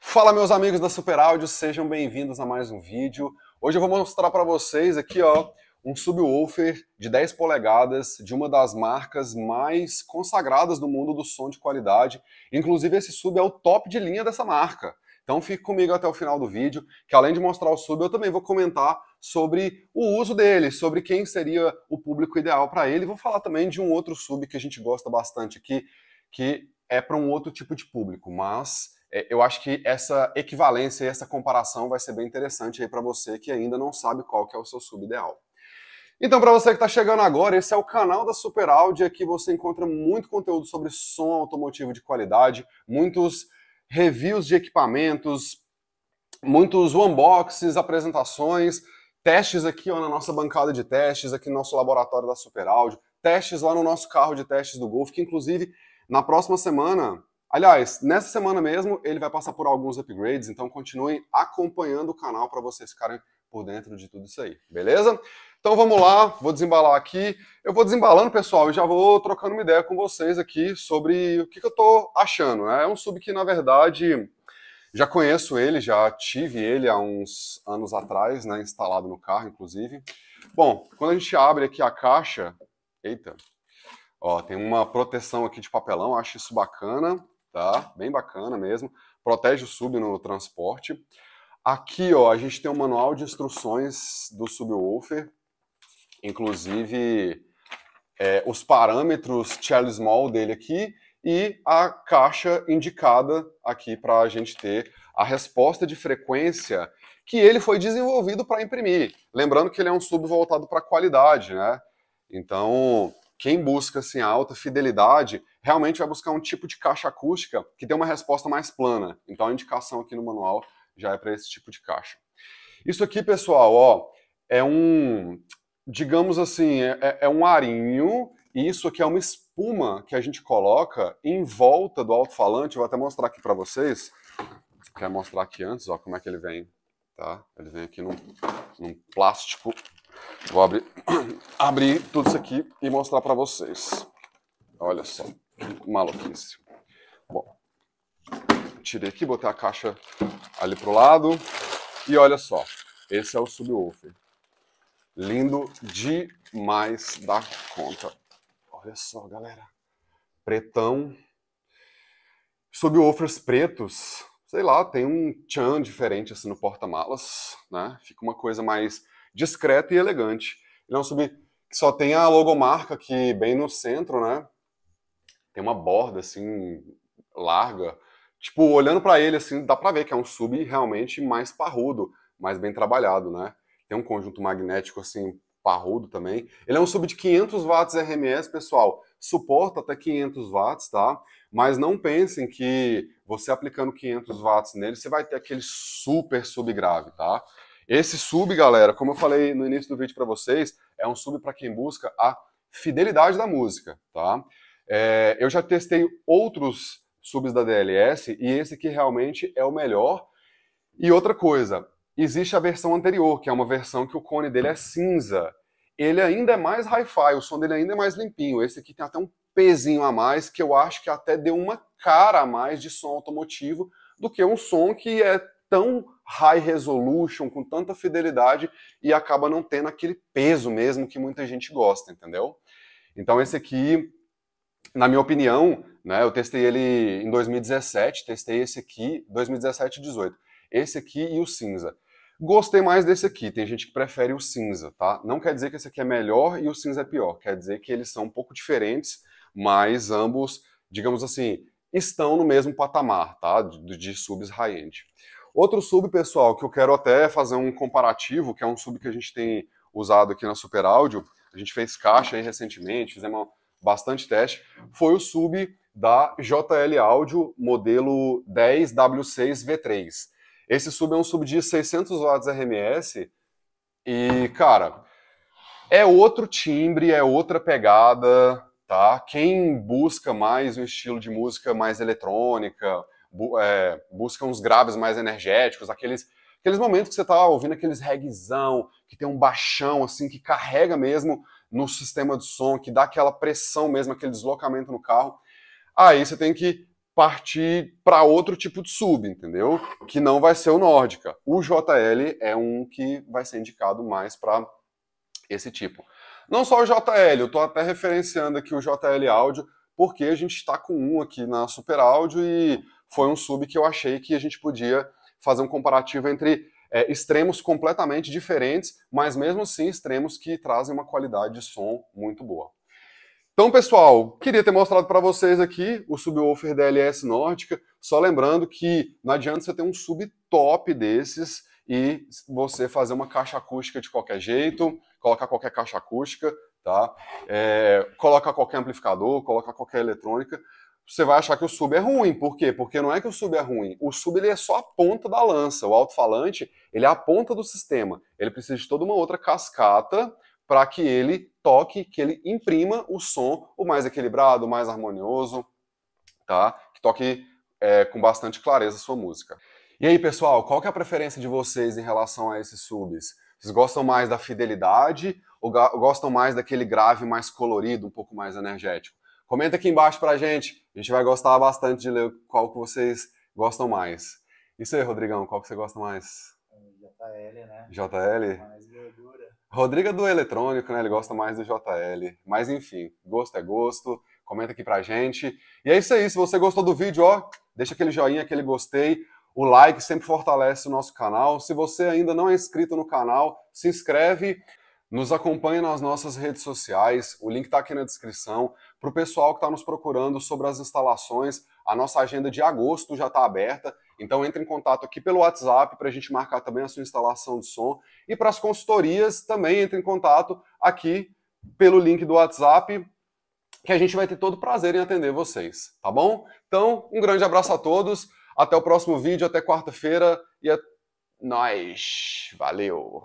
Fala meus amigos da Super Áudio, sejam bem-vindos a mais um vídeo. Hoje eu vou mostrar para vocês aqui, ó, um subwoofer de 10 polegadas de uma das marcas mais consagradas no mundo do som de qualidade. Inclusive esse sub é o top de linha dessa marca. Então fique comigo até o final do vídeo, que além de mostrar o sub, eu também vou comentar sobre o uso dele, sobre quem seria o público ideal para ele. Vou falar também de um outro sub que a gente gosta bastante aqui, que é para um outro tipo de público, mas é, eu acho que essa equivalência e essa comparação vai ser bem interessante aí para você que ainda não sabe qual que é o seu sub ideal. Então, para você que está chegando agora, esse é o canal da Super Audi, aqui você encontra muito conteúdo sobre som automotivo de qualidade, muitos reviews de equipamentos, muitos unboxes, apresentações, testes aqui ó, na nossa bancada de testes, aqui no nosso laboratório da Super Audi, testes lá no nosso carro de testes do Golf, que inclusive na próxima semana Aliás, nessa semana mesmo ele vai passar por alguns upgrades, então continuem acompanhando o canal para vocês ficarem por dentro de tudo isso aí, beleza? Então vamos lá, vou desembalar aqui. Eu vou desembalando, pessoal, e já vou trocando uma ideia com vocês aqui sobre o que, que eu estou achando. Né? É um sub que, na verdade, já conheço ele, já tive ele há uns anos atrás, né? instalado no carro, inclusive. Bom, quando a gente abre aqui a caixa, eita, ó, tem uma proteção aqui de papelão, acho isso bacana tá? Bem bacana mesmo. Protege o sub no transporte. Aqui, ó, a gente tem um manual de instruções do subwoofer, inclusive é, os parâmetros Charles Small dele aqui e a caixa indicada aqui para a gente ter a resposta de frequência que ele foi desenvolvido para imprimir. Lembrando que ele é um sub voltado para qualidade, né? Então, quem busca assim, alta fidelidade realmente vai buscar um tipo de caixa acústica que tem uma resposta mais plana. Então a indicação aqui no manual já é para esse tipo de caixa. Isso aqui, pessoal, ó, é um, digamos assim, é, é, é um arinho e isso aqui é uma espuma que a gente coloca em volta do alto-falante. Vou até mostrar aqui para vocês. Quer mostrar aqui antes, ó, como é que ele vem, tá? Ele vem aqui num, num plástico Vou abrir, abrir tudo isso aqui e mostrar para vocês. Olha só, que maluquice. Bom, tirei aqui, botei a caixa ali pro lado. E olha só, esse é o subwoofer. Lindo demais da conta. Olha só, galera. Pretão. Subwoofers pretos, sei lá, tem um tchan diferente assim no porta-malas, né? Fica uma coisa mais discreto e elegante. Ele é um sub que só tem a logomarca aqui bem no centro, né? Tem uma borda assim larga. Tipo, olhando para ele assim, dá para ver que é um sub realmente mais parrudo, mais bem trabalhado, né? Tem um conjunto magnético assim parrudo também. Ele é um sub de 500 watts RMS, pessoal. Suporta até 500 watts, tá? Mas não pensem que você aplicando 500 watts nele, você vai ter aquele super sub grave, tá? Esse sub, galera, como eu falei no início do vídeo para vocês, é um sub para quem busca a fidelidade da música, tá? É, eu já testei outros subs da DLS e esse aqui realmente é o melhor. E outra coisa, existe a versão anterior, que é uma versão que o cone dele é cinza. Ele ainda é mais hi-fi, o som dele ainda é mais limpinho. Esse aqui tem até um pezinho a mais, que eu acho que até deu uma cara a mais de som automotivo do que um som que é tão high resolution, com tanta fidelidade e acaba não tendo aquele peso mesmo que muita gente gosta, entendeu? Então esse aqui, na minha opinião, né, eu testei ele em 2017, testei esse aqui, 2017 e 18. Esse aqui e o cinza. Gostei mais desse aqui, tem gente que prefere o cinza, tá? Não quer dizer que esse aqui é melhor e o cinza é pior, quer dizer que eles são um pouco diferentes, mas ambos, digamos assim, estão no mesmo patamar, tá? De, de subs high-end. Outro sub, pessoal, que eu quero até fazer um comparativo, que é um sub que a gente tem usado aqui na Super Áudio, a gente fez caixa aí recentemente, fizemos bastante teste, foi o sub da JL Audio modelo 10W6V3. Esse sub é um sub de 600 watts RMS e, cara, é outro timbre, é outra pegada, tá? Quem busca mais um estilo de música mais eletrônica, é, busca uns graves mais energéticos, aqueles, aqueles momentos que você está ouvindo aqueles reguizão, que tem um baixão, assim, que carrega mesmo no sistema de som, que dá aquela pressão mesmo, aquele deslocamento no carro. Aí você tem que partir para outro tipo de sub, entendeu? Que não vai ser o Nórdica. O JL é um que vai ser indicado mais para esse tipo. Não só o JL, eu estou até referenciando aqui o JL áudio, porque a gente está com um aqui na Super Áudio e foi um sub que eu achei que a gente podia fazer um comparativo entre é, extremos completamente diferentes, mas mesmo assim extremos que trazem uma qualidade de som muito boa. Então, pessoal, queria ter mostrado para vocês aqui o subwoofer DLS Nórdica, só lembrando que não adianta você ter um sub top desses e você fazer uma caixa acústica de qualquer jeito, colocar qualquer caixa acústica, tá? É, colocar qualquer amplificador, colocar qualquer eletrônica, você vai achar que o sub é ruim. Por quê? Porque não é que o sub é ruim. O sub ele é só a ponta da lança. O alto-falante ele é a ponta do sistema. Ele precisa de toda uma outra cascata para que ele toque, que ele imprima o som o mais equilibrado, o mais harmonioso, tá? Que toque é, com bastante clareza a sua música. E aí, pessoal, qual que é a preferência de vocês em relação a esses subs? Vocês gostam mais da fidelidade ou gostam mais daquele grave mais colorido, um pouco mais energético? Comenta aqui embaixo pra gente a gente vai gostar bastante de ler qual que vocês gostam mais. Isso aí, Rodrigão, qual que você gosta mais? JL, né? JL? Mais gordura. Rodrigo é do eletrônico, né? Ele gosta mais do JL. Mas enfim, gosto é gosto. Comenta aqui pra gente. E é isso aí. Se você gostou do vídeo, ó, deixa aquele joinha, aquele gostei. O like sempre fortalece o nosso canal. Se você ainda não é inscrito no canal, se inscreve. Nos acompanhe nas nossas redes sociais, o link está aqui na descrição. Para o pessoal que está nos procurando sobre as instalações, a nossa agenda de agosto já está aberta, então entre em contato aqui pelo WhatsApp para a gente marcar também a sua instalação de som. E para as consultorias, também entre em contato aqui pelo link do WhatsApp, que a gente vai ter todo o prazer em atender vocês, tá bom? Então, um grande abraço a todos, até o próximo vídeo, até quarta-feira e é nóis! Valeu!